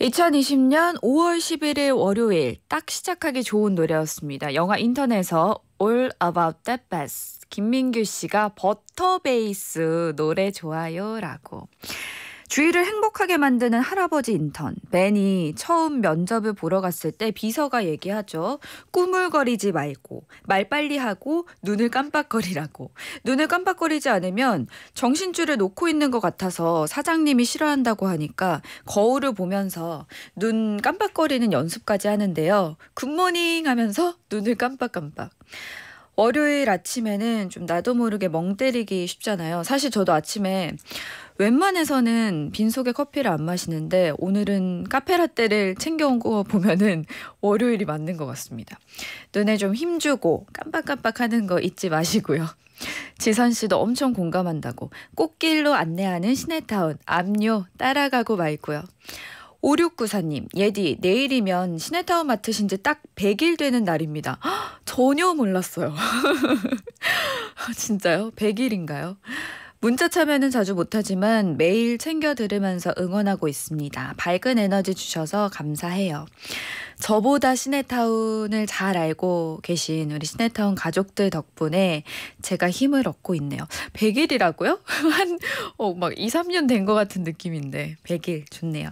2020년 5월 11일 월요일 딱 시작하기 좋은 노래였습니다. 영화 인터넷에서 All About That Bass 김민규 씨가 버터 베이스 노래 좋아요라고. 주위를 행복하게 만드는 할아버지 인턴 벤이 처음 면접을 보러 갔을 때 비서가 얘기하죠. 꾸물거리지 말고 말 빨리 하고 눈을 깜빡거리라고. 눈을 깜빡거리지 않으면 정신줄을 놓고 있는 것 같아서 사장님이 싫어한다고 하니까 거울을 보면서 눈 깜빡거리는 연습까지 하는데요. 굿모닝 하면서 눈을 깜빡깜빡. 월요일 아침에는 좀 나도 모르게 멍 때리기 쉽잖아요. 사실 저도 아침에 웬만해서는 빈속에 커피를 안 마시는데 오늘은 카페라떼를 챙겨온 거 보면은 월요일이 맞는 것 같습니다. 눈에 좀 힘주고 깜빡깜빡 하는 거 잊지 마시고요. 지선 씨도 엄청 공감한다고 꽃길로 안내하는 시내타운 압류 따라가고 말고요. 5694님, 예디, 내일이면 시내타운 맡으신 지딱 100일 되는 날입니다. 허, 전혀 몰랐어요. 진짜요? 100일인가요? 문자 참여는 자주 못하지만 매일 챙겨 들으면서 응원하고 있습니다. 밝은 에너지 주셔서 감사해요. 저보다 시내타운을 잘 알고 계신 우리 시내타운 가족들 덕분에 제가 힘을 얻고 있네요. 100일이라고요? 한, 어, 막 2, 3년 된 것 같은 느낌인데. 100일 좋네요.